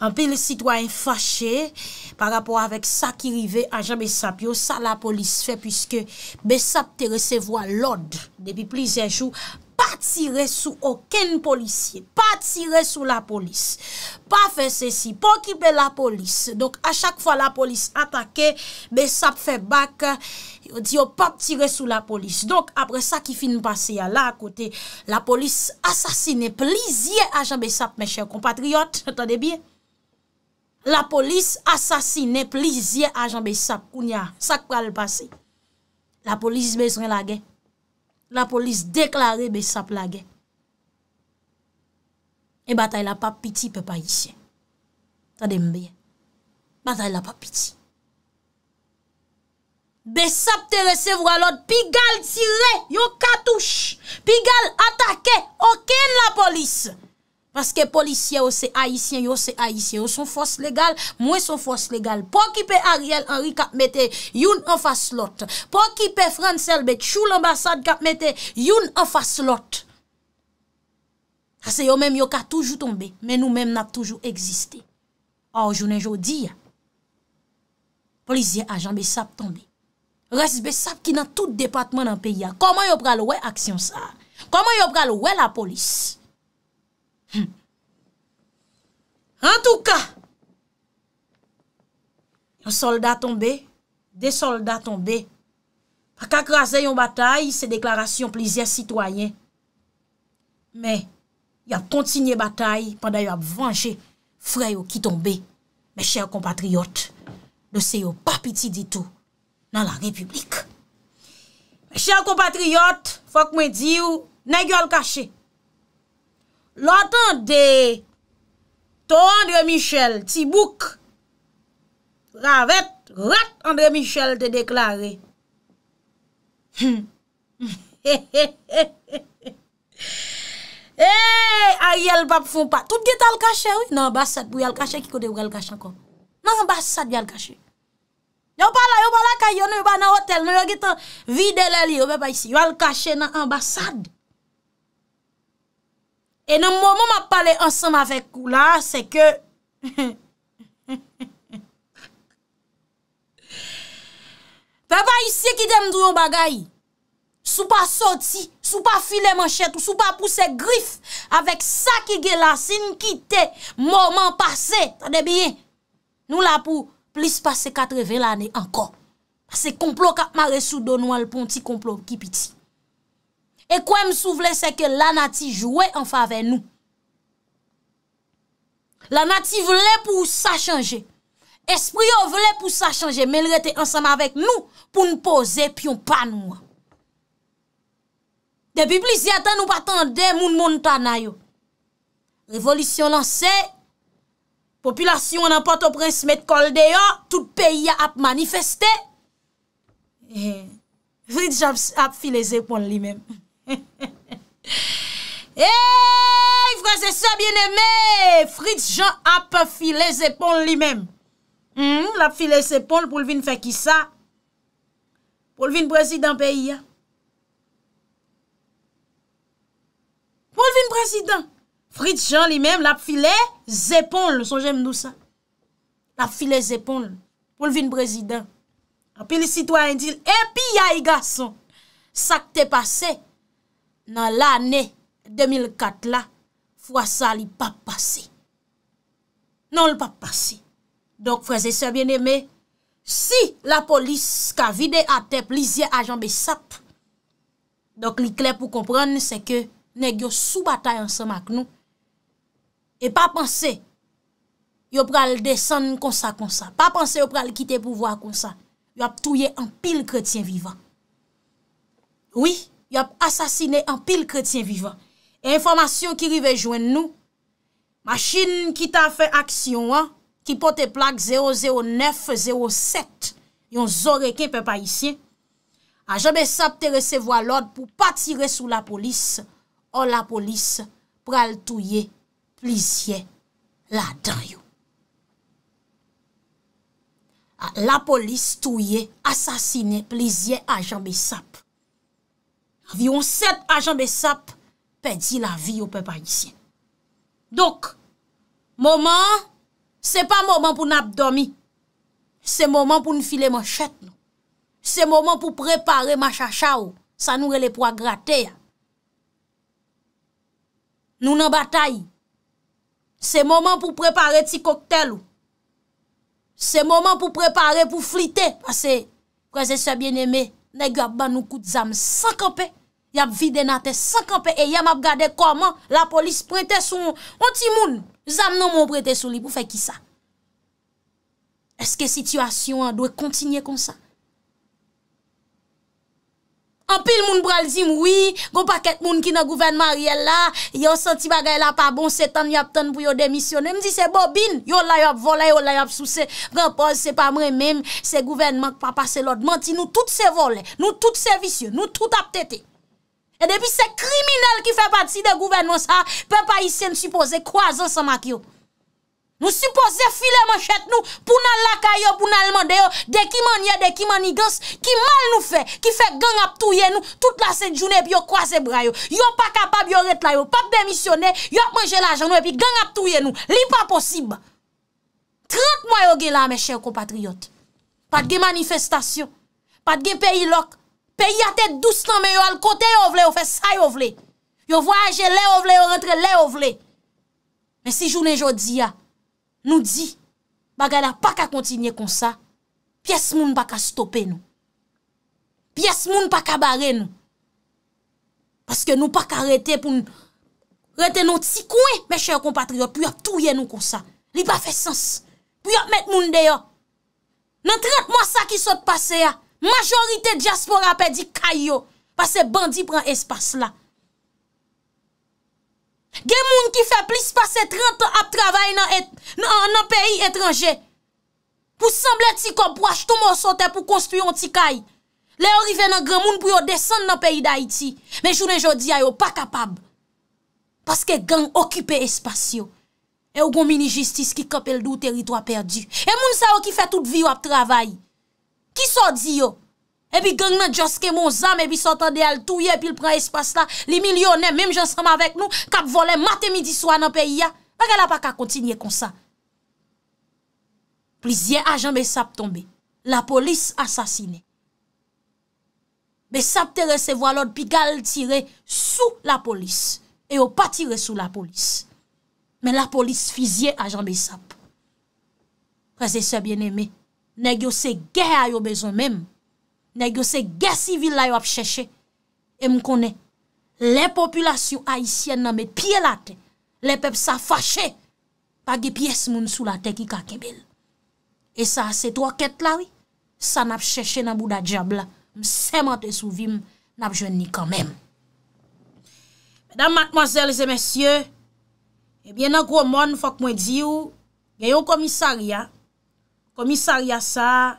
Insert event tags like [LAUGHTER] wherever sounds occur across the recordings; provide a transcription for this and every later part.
An pi le sitwany fache par rapor avèk sa ki rive a jan besap yo sa la polis fè pwiske besap te resevo a lod depi plizè jou pa tire sou okèn polisye, pa tire sou la polis. Pa fè se si, pa kipè la polis. Donk a chak fwa la polis atake besap fè bak diyo oh, pa tire sou la polis. Donk apre sa ki fin pase ya la akote la polis asasine plizye a jan besap meche kompatriot. Tande biye? La polis asasine plizye ajan be sap kounya. Sak wale pase. La polis bezwen lage. La polis deklare be sap lage. E batay la pap piti pe pa isye. Tade mbeye. Batay la pap piti. Be sap te resevwa lot. Pi gal tire yo katouche. Pi gal atake. Oken la polis. Paske policye yo se haisyen, yo se haisyen, yo son fos legal, mwen son fos legal. Po kipe Ariel Henry kap mette, yon an fas lot. Po kipe Francel bete, chou l'ambassade kap mette, yon an fas lot. Kase yo menm yo ka toujou tombe, men nou menm nap toujou egziste. A ou jounen joudi ya. Polisye ajan be sap tombe. Resbe sap ki nan tout departement nan peyi ya. Koman yo pralowe aksyon sa? Koman yo pralowe la polis? Koman yo pralowe la polis? Yon soldat tombe De soldat tombe A kakraze yon batay Se deklarasyon plizye sitwayen Me Yon kontinye batay Pandan yon vange Freyo ki tombe Me chèr kompatriyot Nò se yon papiti ditou Nan la republik Me chèr kompatriyot Fok mwen diyo Nè gyo al kache Lò tan de To André Michel, tibouk, ravet, rat André Michel te deklare. E, a yel pap foun pa, tout get al kachè ou, nan ambassade, pou yal kachè ki koude yal kachè ankon. Nan ambassade yal kachè. Yon pala, yon pala kayo, yon yon ban nan hotel, yon yon get videle li, yon beba yisi, yon al kachè nan ambassade. E nan mou mou m ap pale ansanm avek kou la, se [LAUGHS] ke... Fè pa yisiye ki dem drou yon bagay, sou pa soti, sou pa file manchet ou sou pa pouse grif avèk sa ki gè la sin ki te mouman pase. Tade biye, nou la pou plis pase katreven l'anè ankon, se komplon kat ma resou donou alponti komplon ki piti. E kwa m sou vle se ke la nati jwe anfa ve nou. La nati vle pou sa chanje. Espri yo vle pou sa chanje men rete ansama vek nou pou nou poze piyon pa nou. Depi plis yata nou patande moun moun tanayo. Revolisyon lanse. Populasyon nan pato prens met kol deyo. Tout peyi ap manifeste. Eh, Fridj ap fileze pon li menm. [LAUGHS] Eyyy, eh, frasesa bieneme Frits Jean ap filè zépon li men hmm, La filè zépon pou lvin fè ki sa Pou lvin prezident peyi ya Pou lvin prezident Frits Jean li men la filè zépon Son jèm nou sa La filè zépon Pou lvin prezident A pi li sitwa en di E pi ya yi gason Sak te pase nan l'anè 2004 la, fwa sa li pa pase. Non li pa pase. Dok fwese se biene me, si la polis ka vide a te plizye a janbe sap, dok li kle pou kompran se ke ne gyo sou batay an se mak nou, e pa panse, yo pral desen konsa konsa, pa panse yo pral kite pou vwa konsa, yo ap touye an pil kretien viva. Ouye, yop asasine an pil kretien vivan. E informasyon ki ri vejwen nou, machin ki ta fe aksyon an, ki pote plak 009-07, yon zore ke pe pa isye, a janbe sap te resevo alon pou pa tire sou la polis, an la polis pral touye plizye la dayo. La polis touye asasine plizye a janbe sap. avyon set ajan besap, pedi la vi yo pe pa yisien. Dok, moman, se pa moman pou nabdomi, se moman pou nfile manchet nou, se moman pou prepare machacha ou, oh. sa nou rele pou agrate ya. Nou nan batay, se moman pou prepare ti koktel ou, oh. se moman pou prepare pou flite, pase, kwa se se bieneme, negabman nou kout zam sankanpe, Y ap vide nan te, 50 peye, y ap gade koman, la polis prete sou, onti moun, zam nan moun prete sou li pou fe ki sa. Eske situasyon an, dwe kontinye kon sa? Anpil moun bral zim, wii, gom pa ket moun ki nan gouvenman riel la, yon senti bagay la pa bon, se tan yon ap tan pou yon demisyon, mwen di se bobine, yon la yon ap vola, yon la yon ap sou se repose, se pa mwen menm, se gouvenman pa pase lod, manti nou tout se vole, nou tout se visye, nou tout ap tete. E depi se kriminel ki fe pati de gouverneur sa, pe pa isye n supose kwa zan sa mak yo. Nou supose file manchet nou, pou nan laka yo, pou nan lman de yo, de ki manye, de ki manigans, ki mal nou fe, ki fe gang ap touye nou, tout la se djoune, epi yo kwa se bra yo. Yo pa kapab yo retlayo, pa bemisyone, yo ap manje la janou, epi gang ap touye nou. Li pa posib. Tret mwa yo ge la, me chèr compatriot. Pati ge manifestasyon, pati ge peyi lok, pe yate dous nan me yo al kote yo vle, yo fe sa yo vle. Yo voyaje le yo vle, yo rentre le yo vle. Men si jounen jodi ya, ah, nou di, bagada pa ka kontinye kon sa, piyes moun pa ka stopen nou. Pies moun pa ka bare nou. Paske nou pa ka rete pou nou, rete nou ti kouen, men chèr kompatriyo, pou yop touye nou kon sa. Li pa fe sens. Pou yop met moun deyo. Nan tret mou sa ki sot pase ya. Ah. Majorite diaspora apè di kay yo, pa se bandi pran espas la. Gen moun ki fè plis pa se 30 ap travay nan peyi etranje, pou semblè ti kop waj, tou mò sote pou konspiyon ti kay. Le yo rive nan gen moun pou yo desen nan peyi da iti, men jounen jodi a yo pa kapab, paske gen okype espasyo, e yo gomini jistis ki kapel dou teritwa perdi. E moun sa yo ki fè tout vi yo ap travay, Ki so di yo? Ebi gang nan Joske Monzam, ebi sotande al touye, epi l pran espas la, li milyonè, mèm jansama vek nou, kap vole, mate midi swan an peyi ya, wakè la pa ka kontinye kon sa. Plizye ajan bè sap tombe, la polis asasine. Bè sap te resevo alot, pi gal tire sou la polis, e yo pa tire sou la polis. Men la polis fizye ajan bè sap. Prese se bien eme, Ne gyo se gè a yo bezon menm. Ne gyo se gè sivil la yo ap chèche. E mkone, le populasyon aisyen nan me piye lat, le pep sa fache, pa gè piyes moun sou la tek yi kakebel. E sa, se to akèt la wè, sa nap chèche nan bouda djabla. Mse matè sou vim, nap jwen ni kan menm. Mèdam matmazèl zè mèsyè, e bè nan gwo moun fok mwen di ou, gen yon komisari ya, komisaryasa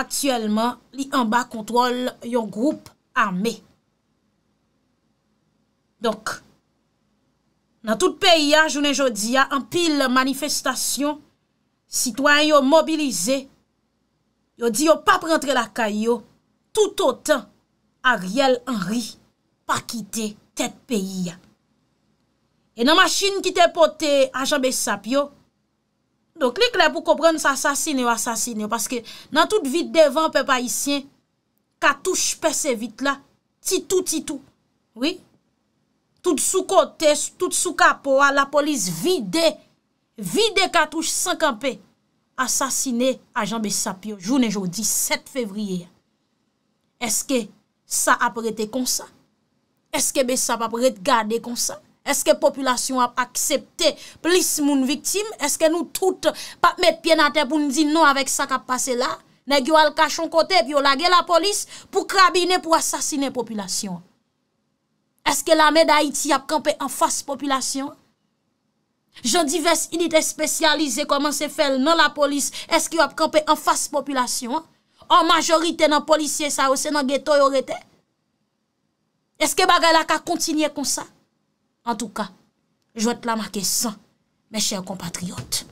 aktuelman li anba kontrol yon groupe ame. Donk, nan tout peyi a, jounen jodi a, an pil manifestasyon, sitwanyo mobilize, yodi yo pa prentre la kayo, tout otan, Ariel Henry pa kite tet peyi a. E nan maschin ki te pote a janbe sap yo, Don klik la pou kompren sa sasine ou sasine. Paske nan tout vide devan pe pa isyen, katouche perse vide la, titou titou. Oui? Tout sou kote, tout sou kapowa, la polis vide, vide katouche sankanpe. Asasine ajan be Sapio, jounen jodi 7 fevriye. Eske sa apre te konsa? Eske be sap apre te gade konsa? Eske populasyon ap aksepte plis moun viktim? Eske nou tout pa mèt pien a te pou mdi di nou avèk sa kap pase la? Ne gyo al kachon kote, pyo lage la polis pou krabine pou asasine populasyon? Eske la mede Haiti ap kampe an fass populasyon? Jan divers unitè spesyalize koman se fel nan la polis, eske yo ap kampe an fass populasyon? An majorite nan polisye sa wese nan geto yorete? Eske bagay la ka kontinye kon sa? En tout cas, jwè te la marke 100, mes chèr compatriote.